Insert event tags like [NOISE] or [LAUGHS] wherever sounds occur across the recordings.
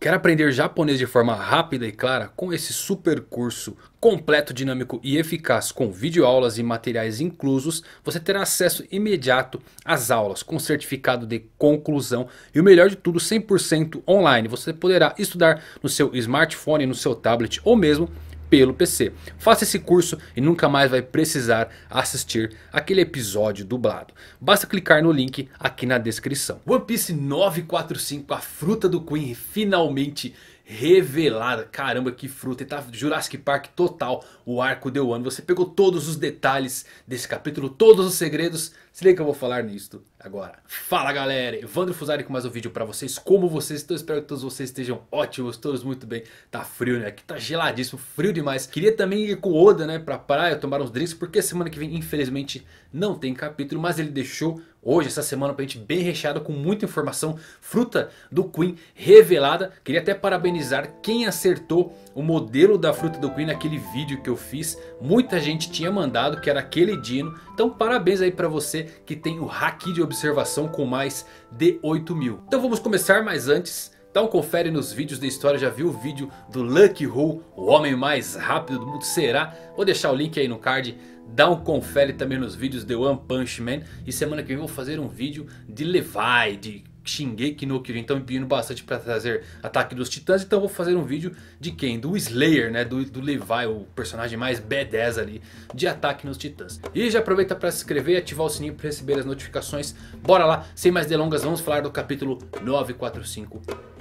Quer aprender japonês de forma rápida e clara? Com esse super curso completo, dinâmico e eficaz com videoaulas e materiais inclusos, você terá acesso imediato às aulas com certificado de conclusão e o melhor de tudo 100% online. Você poderá estudar no seu smartphone, no seu tablet ou mesmo pelo PC. Faça esse curso e nunca mais vai precisar assistir aquele episódio dublado. Basta clicar no link aqui na descrição. One Piece 945, a fruta do Queen, finalmente revelada. Caramba, que fruta. E tá Jurassic Park total, o arco deu ano. Você pegou todos os detalhes desse capítulo, todos os segredos. Se liga que eu vou falar nisto agora. Fala galera, Evandro Fusari com mais um vídeo pra vocês. Como vocês estão? Espero que todos vocês estejam ótimos, todos muito bem. Tá frio né, aqui tá geladíssimo, frio demais. Queria também ir com o Oda né, pra praia tomar uns drinks. Porque semana que vem infelizmente não tem capítulo. Mas ele deixou hoje, essa semana pra gente bem recheado com muita informação. Fruta do Queen revelada. Queria até parabenizar quem acertou o modelo da fruta do Queen naquele vídeo que eu fiz. Muita gente tinha mandado que era aquele Dino. Então parabéns aí pra você que tem o hack de observação com mais de 8 mil. Então vamos começar, mas antes... Dá então um confere nos vídeos da história, já viu o vídeo do Lucky Hole, o homem mais rápido do mundo, será? Vou deixar o link aí no card, dá um confere também nos vídeos de One Punch Man. E semana que vem vou fazer um vídeo de Levi, de Shingeki no Kyojin estão me pedindo bastante para trazer Ataque dos Titãs, então vou fazer um vídeo de quem? Do Slayer, né? Do, do Levi, o personagem mais B10 ali de Ataque nos Titãs. E já aproveita para se inscrever e ativar o sininho para receber as notificações. Bora lá, sem mais delongas, vamos falar do capítulo 945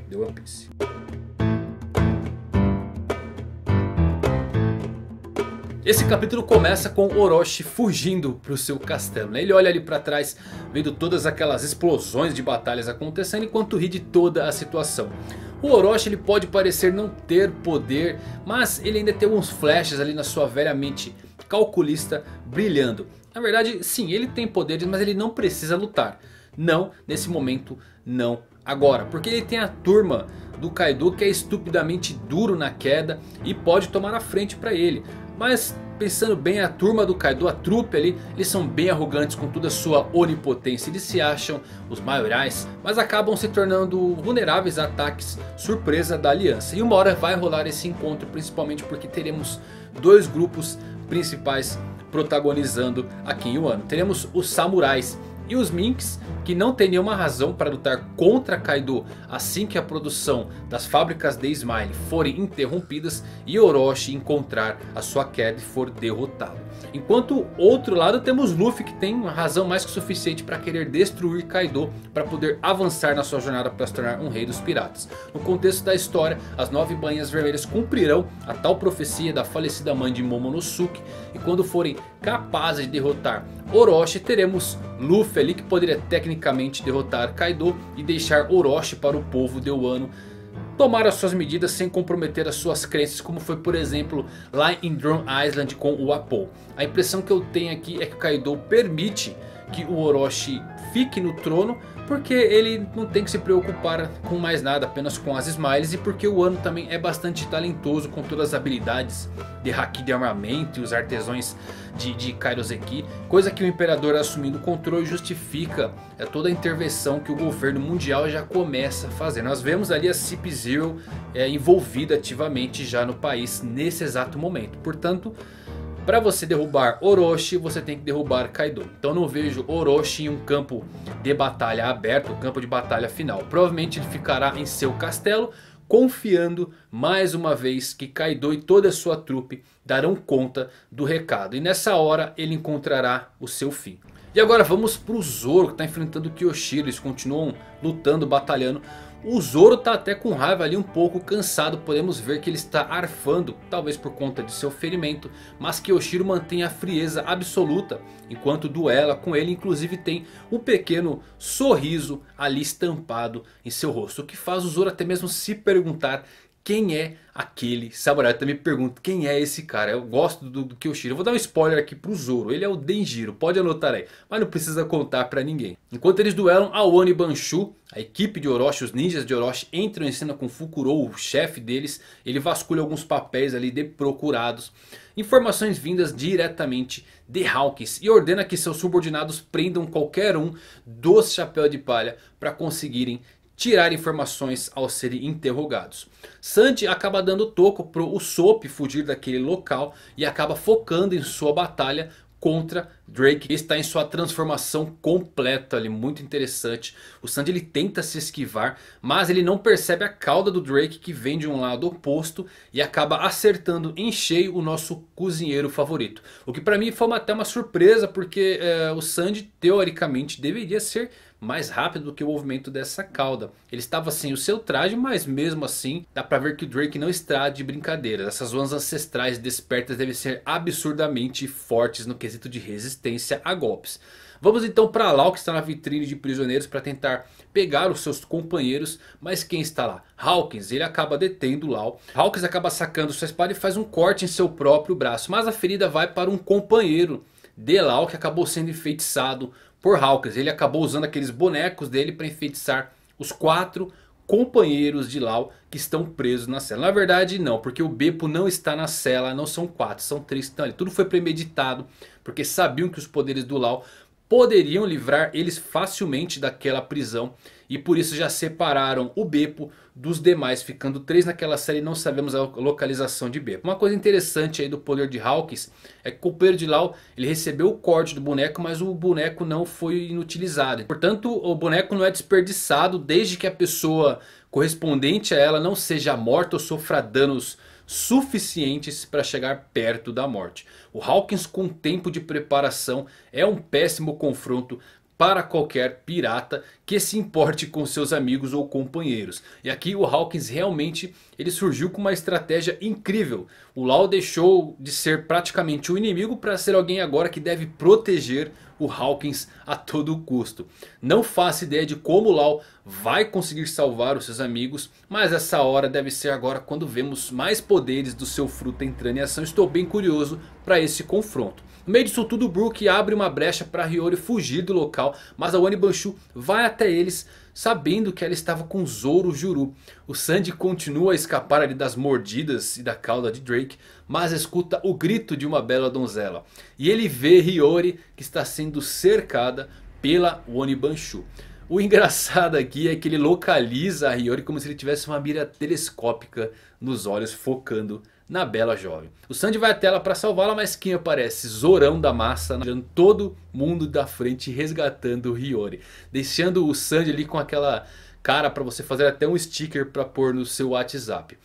de One Piece. Esse capítulo começa com Orochi fugindo para o seu castelo. Né? Ele olha ali para trás vendo todas aquelas explosões de batalhas acontecendo enquanto ri de toda a situação. O Orochi ele pode parecer não ter poder, mas ele ainda tem uns flashes ali na sua velha mente calculista brilhando. Na verdade sim, ele tem poderes, mas ele não precisa lutar. Não, nesse momento não agora. Porque ele tem a turma do Kaido que é estupidamente duro na queda e pode tomar a frente para ele. Mas pensando bem, a turma do Kaido, a trupe ali, eles são bem arrogantes com toda a sua onipotência. Eles se acham os maiorais, mas acabam se tornando vulneráveis a ataques surpresa da aliança. E uma hora vai rolar esse encontro, principalmente porque teremos dois grupos principais protagonizando aqui em Wano. Teremos os samurais e os Minks, que não tem nenhuma razão para lutar contra Kaido assim que a produção das fábricas de Smile forem interrompidas e Orochi encontrar a sua queda e for derrotado. Enquanto outro lado temos Luffy que tem uma razão mais que suficiente para querer destruir Kaido para poder avançar na sua jornada para se tornar um rei dos piratas. No contexto da história, as nove banhas vermelhas cumprirão a tal profecia da falecida mãe de Momonosuke e quando forem capazes de derrotar Orochi teremos Luffy ali que poderia tecnicamente derrotar Kaido e deixar Orochi para o povo de Wano tomar as suas medidas sem comprometer as suas crenças, como foi por exemplo lá em Drone Island com o Apple. A impressão que eu tenho aqui é que o Kaido permite que o Orochi fique no trono, porque ele não tem que se preocupar com mais nada, apenas com as smiles, e porque o Ano também é bastante talentoso com todas as habilidades de haki de armamento e os artesões de, de Kairoseki, coisa que o Imperador assumindo o controle justifica é toda a intervenção que o governo mundial já começa a fazer. Nós vemos ali a Cip Zero é, envolvida ativamente já no país nesse exato momento, portanto... Para você derrubar Orochi, você tem que derrubar Kaido. Então não vejo Orochi em um campo de batalha aberto, um campo de batalha final. Provavelmente ele ficará em seu castelo, confiando mais uma vez que Kaido e toda a sua trupe darão conta do recado. E nessa hora ele encontrará o seu fim. E agora vamos para o Zoro que está enfrentando o Kyoshiro. Eles continuam lutando, batalhando. O Zoro está até com raiva ali um pouco cansado. Podemos ver que ele está arfando. Talvez por conta de seu ferimento. Mas que mantém a frieza absoluta. Enquanto duela com ele. Inclusive tem um pequeno sorriso ali estampado em seu rosto. O que faz o Zoro até mesmo se perguntar quem é aquele samurai. Eu também pergunto quem é esse cara. Eu gosto do, do Kyoshiro. Eu vou dar um spoiler aqui pro Zoro. Ele é o Denjiro, pode anotar aí. Mas não precisa contar pra ninguém. Enquanto eles duelam, a e Banshu, a equipe de Orochi, os ninjas de Orochi, entram em cena com Fukurou, o chefe deles. Ele vasculha alguns papéis ali de procurados. Informações vindas diretamente de Hawkins. E ordena que seus subordinados prendam qualquer um dos Chapéu de Palha para conseguirem tirar informações ao serem interrogados. Sanji acaba dando toco pro Usopp fugir daquele local e acaba focando em sua batalha contra Drake está em sua transformação completa ali, muito interessante. O Sandy ele tenta se esquivar, mas ele não percebe a cauda do Drake que vem de um lado oposto e acaba acertando em cheio o nosso cozinheiro favorito. O que para mim foi uma, até uma surpresa porque é, o Sandy teoricamente deveria ser mais rápido do que o movimento dessa cauda. Ele estava sem o seu traje, mas mesmo assim dá para ver que o Drake não está de brincadeira. Essas zonas ancestrais despertas devem ser absurdamente fortes no quesito de resistência resistência a golpes. Vamos então para Lau que está na vitrine de prisioneiros para tentar pegar os seus companheiros. Mas quem está lá? Hawkins. Ele acaba detendo Lau. Hawkins acaba sacando sua espada e faz um corte em seu próprio braço. Mas a ferida vai para um companheiro de Lau que acabou sendo enfeitiçado por Hawkins. Ele acabou usando aqueles bonecos dele para enfeitiçar os quatro companheiros de Lau que estão presos na cela. Na verdade não, porque o Beppo não está na cela, não são quatro, são três. Então, tudo foi premeditado porque sabiam que os poderes do Lao poderiam livrar eles facilmente daquela prisão. E por isso já separaram o Beppo dos demais, ficando três naquela série e não sabemos a localização de Beppo. Uma coisa interessante aí do poder de Hawkins é que o poder de Lau ele recebeu o corte do boneco, mas o boneco não foi inutilizado. Portanto o boneco não é desperdiçado desde que a pessoa correspondente a ela não seja morta ou sofra danos suficientes para chegar perto da morte. O Hawkins com tempo de preparação é um péssimo confronto para qualquer pirata que se importe com seus amigos ou companheiros. E aqui o Hawkins realmente ele surgiu com uma estratégia incrível. O Lau deixou de ser praticamente o um inimigo para ser alguém agora que deve proteger o Hawkins a todo custo. Não faço ideia de como o Lau vai conseguir salvar os seus amigos. Mas essa hora deve ser agora quando vemos mais poderes do seu fruto entrando em ação. Estou bem curioso para esse confronto. No meio disso tudo, Brook abre uma brecha para Hiyori fugir do local, mas a Wani Banshu vai até eles sabendo que ela estava com Zoro Juru. O Sandy continua a escapar ali das mordidas e da cauda de Drake, mas escuta o grito de uma bela donzela. E ele vê Hiyori que está sendo cercada pela Wani Banshu. O engraçado aqui é que ele localiza a Hiyori como se ele tivesse uma mira telescópica nos olhos focando na bela jovem. O Sandy vai até ela para salvá-la, mas quem aparece? Zorão da massa, tirando todo mundo da frente resgatando o Hiyori. Deixando o Sandy ali com aquela cara para você fazer até um sticker para pôr no seu WhatsApp.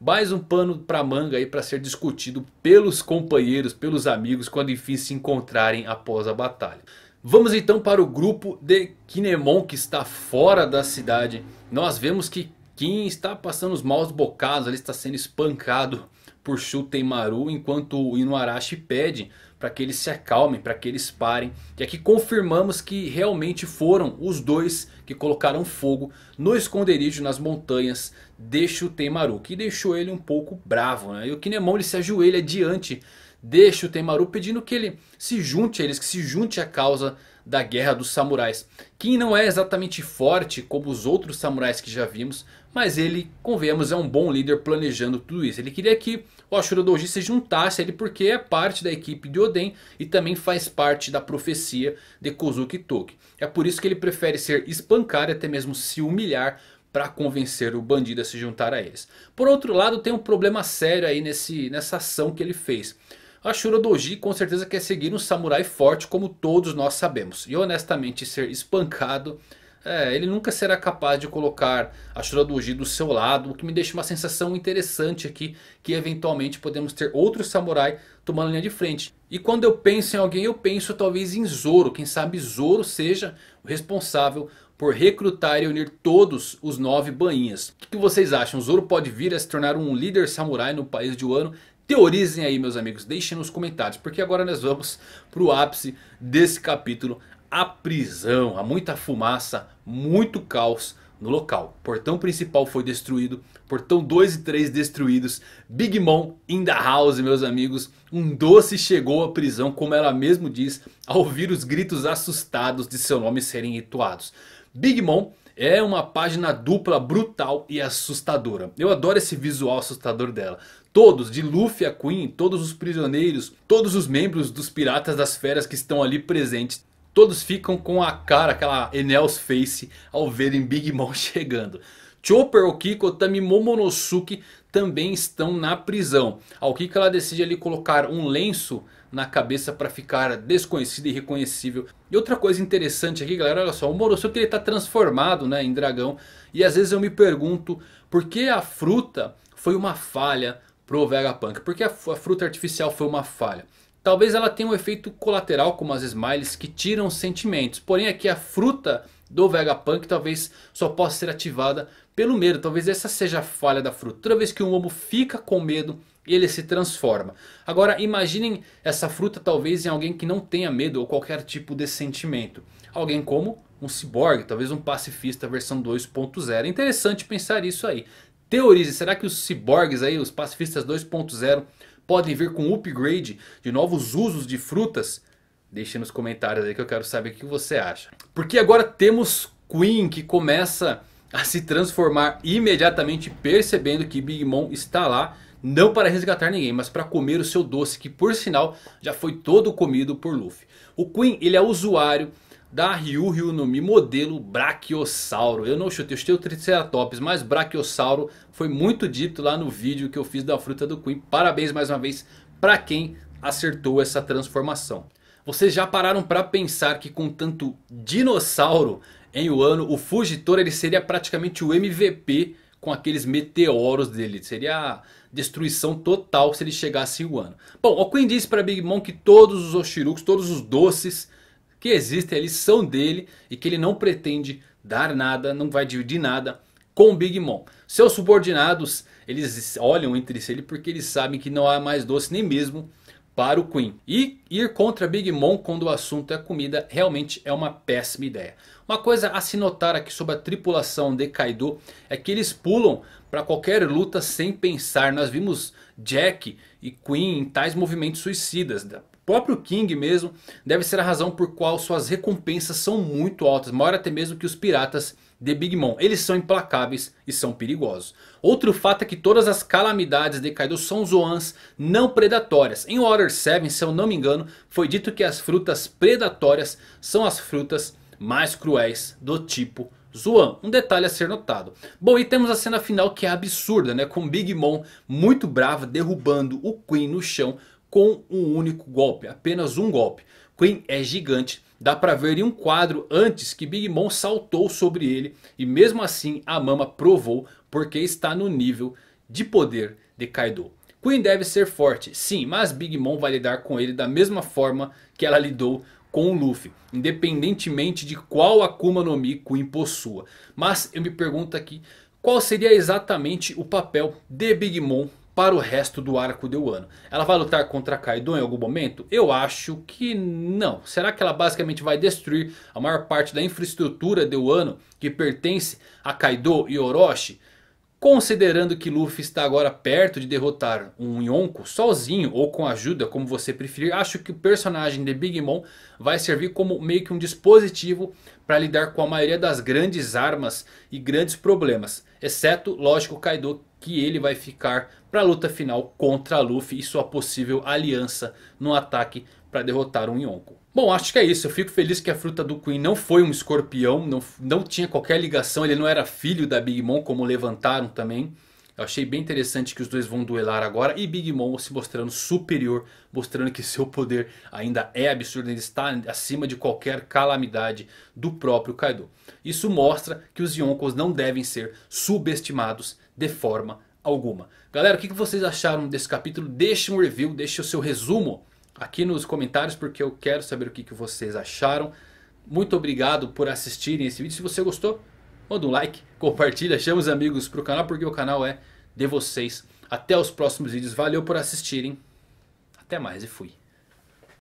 Mais um pano para manga aí para ser discutido pelos companheiros, pelos amigos quando enfim se encontrarem após a batalha. Vamos então para o grupo de Kinemon que está fora da cidade. Nós vemos que Kim está passando os maus bocados, ele está sendo espancado por Shuten Maru, enquanto o Inuarashi pede para que eles se acalmem, para que eles parem. E aqui confirmamos que realmente foram os dois que colocaram fogo no esconderijo nas montanhas de Shutemaru. Que deixou ele um pouco bravo. Né? E o Kinemon ele se ajoelha diante de Shutemaru pedindo que ele se junte a eles, que se junte à causa da Guerra dos Samurais. Kim não é exatamente forte como os outros samurais que já vimos, mas ele, convenhamos, é um bom líder planejando tudo isso. Ele queria que o Ashura Doji se juntasse a ele porque é parte da equipe de Oden e também faz parte da profecia de Kozuki Toki. É por isso que ele prefere ser espancado e até mesmo se humilhar para convencer o bandido a se juntar a eles. Por outro lado, tem um problema sério aí nesse, nessa ação que ele fez. Ashura Doji com certeza quer seguir um samurai forte como todos nós sabemos. E honestamente ser espancado... É, ele nunca será capaz de colocar Ashura Doji do seu lado. O que me deixa uma sensação interessante aqui. Que eventualmente podemos ter outro samurai tomando linha de frente. E quando eu penso em alguém eu penso talvez em Zoro. Quem sabe Zoro seja o responsável por recrutar e unir todos os nove bainhas. O que vocês acham? O Zoro pode vir a se tornar um líder samurai no país de Wano? Teorizem aí meus amigos, deixem nos comentários. Porque agora nós vamos para o ápice desse capítulo. A prisão, há muita fumaça, muito caos no local. Portão principal foi destruído, portão 2 e 3 destruídos. Big Mom in the house, meus amigos. Um doce chegou à prisão, como ela mesmo diz, ao ouvir os gritos assustados de seu nome serem rituados. Big Mom é uma página dupla brutal e assustadora. Eu adoro esse visual assustador dela. Todos, de Luffy a Queen, todos os prisioneiros, todos os membros dos Piratas das Feras que estão ali presentes. Todos ficam com a cara, aquela Enel's face, ao verem Big Mom [LAUGHS] chegando. Chopper, Okiko, Otami Momonosuke também estão na prisão. A Okiko ela decide ali colocar um lenço na cabeça para ficar desconhecida e reconhecível. E outra coisa interessante aqui galera, olha só. O Morosuke ele está transformado né, em dragão. E às vezes eu me pergunto por que a fruta foi uma falha pro Vegapunk. Porque a fruta artificial foi uma falha. Talvez ela tenha um efeito colateral como as smiles que tiram sentimentos. Porém aqui a fruta do Vegapunk talvez só possa ser ativada pelo medo. Talvez essa seja a falha da fruta. Toda vez que um homo fica com medo ele se transforma. Agora imaginem essa fruta talvez em alguém que não tenha medo ou qualquer tipo de sentimento. Alguém como um ciborgue, talvez um pacifista versão 2.0. É interessante pensar isso aí. Teorize, será que os ciborgues aí, os pacifistas 2.0, podem vir com upgrade de novos usos de frutas? Deixe nos comentários aí que eu quero saber o que você acha. Porque agora temos Queen que começa a se transformar imediatamente percebendo que Big Mom está lá. Não para resgatar ninguém, mas para comer o seu doce que por sinal já foi todo comido por Luffy. O Queen ele é usuário da Ryu Ryu no Mi modelo Brachiosauro. Eu não chutei, eu chutei o Triceratops, mas Brachiosauro foi muito dito lá no vídeo que eu fiz da fruta do Queen. Parabéns mais uma vez para quem acertou essa transformação. Vocês já pararam para pensar que com tanto dinossauro em Wano, o Fugitor ele seria praticamente o MVP com aqueles meteoros dele. Seria destruição total se ele chegasse em Wano. Bom, o Queen disse para Big Mom que todos os Oshiruks, todos os doces que existem ali são dele e que ele não pretende dar nada, não vai dividir nada com o Big Mom. Seus subordinados, eles olham entre si porque eles sabem que não há mais doce nem mesmo para o Queen. E ir contra Big Mom quando o assunto é comida realmente é uma péssima ideia. Uma coisa a se notar aqui sobre a tripulação de Kaido é que eles pulam para qualquer luta sem pensar. Nós vimos Jack e Queen em tais movimentos suicidas. Né? próprio King mesmo deve ser a razão por qual suas recompensas são muito altas. Maior até mesmo que os piratas de Big Mom. Eles são implacáveis e são perigosos. Outro fato é que todas as calamidades de Kaido são zoans não predatórias. Em Water 7, se eu não me engano, foi dito que as frutas predatórias são as frutas mais cruéis do tipo zoan. um detalhe a ser notado. Bom, e temos a cena final que é absurda, né? Com Big Mom muito brava derrubando o Queen no chão com um único golpe, apenas um golpe. Queen é gigante, dá pra ver em um quadro antes que Big Mom saltou sobre ele e mesmo assim a Mama provou porque está no nível de poder de Kaido. Queen deve ser forte, sim, mas Big Mom vai lidar com ele da mesma forma que ela lidou com o Luffy. Independentemente de qual Akuma no Mi Queen possua. Mas eu me pergunto aqui, qual seria exatamente o papel de Big Mom para o resto do arco de Wano. Ela vai lutar contra Kaido em algum momento? Eu acho que não. Será que ela basicamente vai destruir a maior parte da infraestrutura de Wano que pertence a Kaido e Orochi? Considerando que Luffy está agora perto de derrotar um Yonko sozinho ou com ajuda, como você preferir, acho que o personagem de Big Mom vai servir como meio que um dispositivo para lidar com a maioria das grandes armas e grandes problemas. Exceto, lógico, o Kaido que ele vai ficar para a luta final contra Luffy e sua possível aliança no ataque para derrotar um Yonko. Bom, acho que é isso. Eu fico feliz que a fruta do Queen não foi um escorpião. Não, não tinha qualquer ligação. Ele não era filho da Big Mom como levantaram também. Eu achei bem interessante que os dois vão duelar agora e Big Mom se mostrando superior, mostrando que seu poder ainda é absurdo, Ele está acima de qualquer calamidade do próprio Kaido. Isso mostra que os Yonkos não devem ser subestimados de forma alguma. Galera, o que vocês acharam desse capítulo? Deixe um review, deixe o seu resumo aqui nos comentários porque eu quero saber o que vocês acharam. Muito obrigado por assistirem esse vídeo. Se você gostou, manda um like, compartilha, chama os amigos pro canal, porque o canal é de vocês. Até os próximos vídeos, valeu por assistirem, até mais e fui.